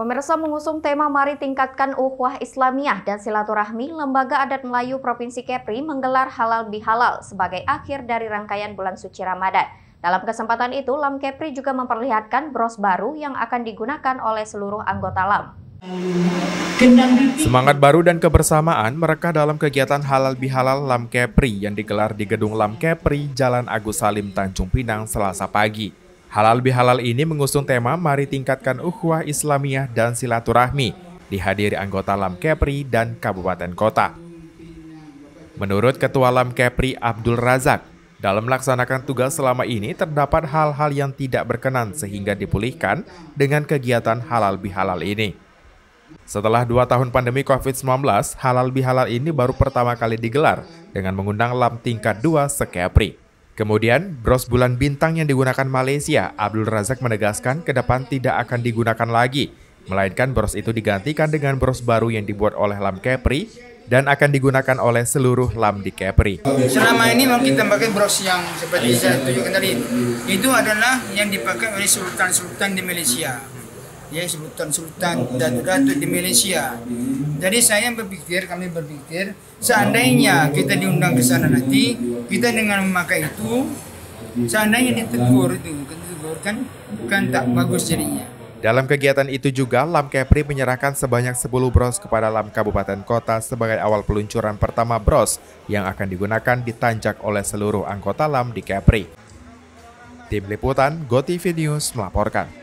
Pemirsa mengusung tema Mari Tingkatkan Uhwah Islamiyah dan Silaturahmi, Lembaga Adat Melayu Provinsi Kepri menggelar halal bihalal sebagai akhir dari rangkaian bulan suci Ramadan. Dalam kesempatan itu, LAM Kepri juga memperlihatkan bros baru yang akan digunakan oleh seluruh anggota LAM. Semangat baru dan kebersamaan mereka dalam kegiatan halal bihalal LAM Kepri yang digelar di Gedung LAM Kepri, Jalan Agus Salim, Tanjung Pinang, Selasa pagi. Halal Bihalal ini mengusung tema Mari Tingkatkan Ukhuwah Islamiyah dan Silaturahmi, dihadiri anggota Lam Kepri dan Kabupaten Kota. Menurut Ketua Lam Kepri Abdul Razak, dalam melaksanakan tugas selama ini terdapat hal-hal yang tidak berkenan sehingga dipulihkan dengan kegiatan halal bihalal ini. Setelah dua tahun pandemi COVID-19, halal bihalal ini baru pertama kali digelar dengan mengundang lam tingkat 2 sekepri. Kemudian, bros bulan bintang yang digunakan Malaysia, Abdul Razak menegaskan ke depan tidak akan digunakan lagi, melainkan bros itu digantikan dengan bros baru yang dibuat oleh Lam Kepri dan akan digunakan oleh seluruh Lam di Kepri. Selama ini memang kita pakai bros yang seperti saya tunjukkan tadi, itu adalah yang dipakai oleh sultan-sultan di Malaysia ya sultan-sultan dan ratu di Malaysia. Jadi saya berpikir, kami berpikir, seandainya kita diundang ke sana nanti, kita dengan memakai itu, seandainya ditegur itu, ditegur kan bukan tak bagus jadinya. Dalam kegiatan itu juga, Lam Kepri menyerahkan sebanyak 10 bros kepada Lam Kabupaten Kota sebagai awal peluncuran pertama bros yang akan digunakan ditanjak oleh seluruh anggota Lam di Kepri. Tim Liputan GoTV News melaporkan.